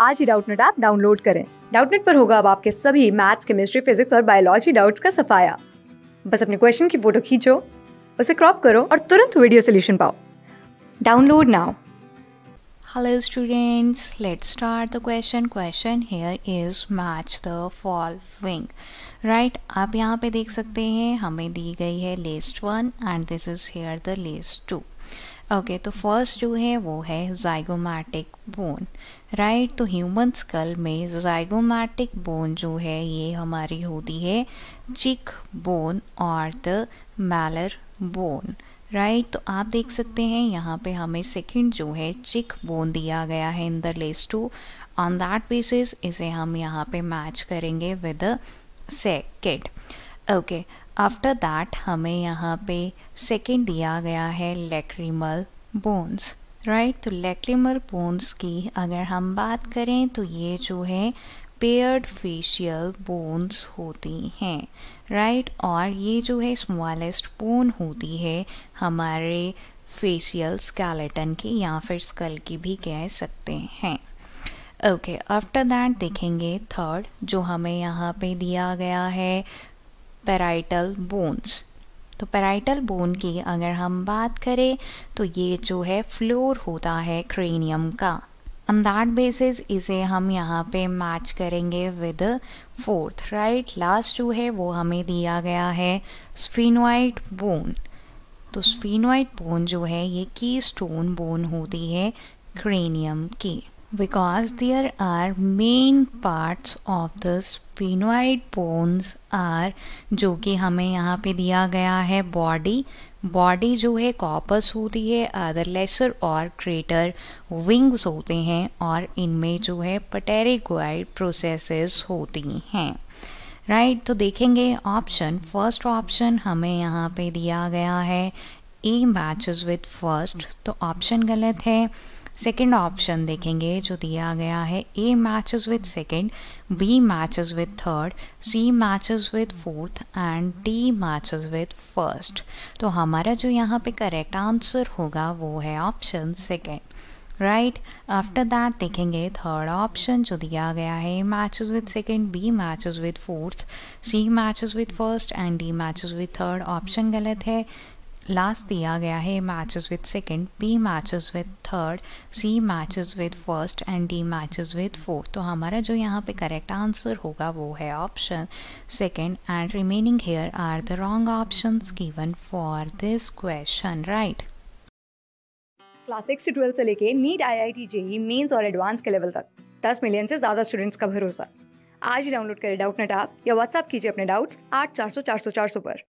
आज ही Doubtnut app download करें डाउटनेट पर होगा अब आपके सभी मैथ्स केमिस्ट्री फिजिक्स और बायोलॉजी डाउट्स का सफाया बस अपने क्वेश्चन की फोटो खींचो उसे क्रॉप करो और तुरंत वीडियो सोल्यूशन पाओ download now hello students let start the question question here is match the following right आप यहाँ पे देख सकते हैं हमें दी गई है list one and this is here the list two okay तो फर्स्ट जो है वो है जाइगोमैटिक बोन राइट तो ह्यूमन स्कल में जाइगोमैटिक बोन जो है ये हमारी होती है चिक बोन और द मैलर बोन राइट तो आप देख सकते हैं यहाँ पे हमें सेकंड जो है चिक बोन दिया गया है in the list two on that basis इसे हम यहाँ पे मैच करेंगे with second okay after that हमें यहाँ पे सेकेंड दिया गया है लेक्रीमल बोन्स राइट तो लेक्रीमल बोन्स की अगर हम बात करें तो ये जो है पेयर्ड फेशियल बोन्स होती हैं राइट और ये जो है स्मॉलेस्ट बोन होती है हमारे फेशियल स्केलेटन की या फिर स्कल की भी कह सकते हैं ओके आफ्टर दैट देखेंगे थर्ड जो हमें यहाँ पे दिया गया है पैराइटल बोन्स तो पेराइटल बोन की अगर हम बात करें तो ये जो है फ्लोर होता है क्रेनियम का ऑन दैट बेसिस इसे हम यहाँ पे मैच करेंगे विद फोर्थ राइट लास्ट जो है वो हमें दिया गया है स्फीनोइट बोन तो स्फीनोइट बोन जो है ये की स्टोन बोन होती है क्रेनियम की because there are main parts of the sphenoid bones are जो कि हमें यहाँ पे दिया गया है बॉडी बॉडी जो है कॉपस होती है अदर लेसर और ग्रेटर विंग्स होते हैं और इनमें जो है पटेरिकोइड processes होती हैं राइट right, तो देखेंगे ऑप्शन फर्स्ट ऑप्शन हमें यहाँ पे दिया गया है ए मैचेस विथ फर्स्ट तो ऑप्शन गलत है सेकेंड ऑप्शन देखेंगे जो दिया गया है A matches with second B matches with third C matches with fourth and D matches with first तो हमारा जो यहाँ पे करेक्ट आंसर होगा वो है option second right after that देखेंगे थर्ड ऑप्शन जो दिया गया है matches with second B matches with fourth C matches with first and D matches with third option गलत है लास्ट दिया गया है matches with second B matches with third C matches with first and D matches with fourth तो हमारा जो यहाँ पे करेक्ट आंसर होगा वो है option second and remaining here are the wrong options given for this question right class six से twelfth से लेके NEET I I T JEE mains और एडवांस के लेवल तक दस मिलियन से ज़्यादा स्टूडेंट्स का भरोसा आज ही डाउनलोड करें डाउट नेट या व्हाट्सअप कीजिए अपने डाउट्स आठ चार सौ चार सौ चार सौ पर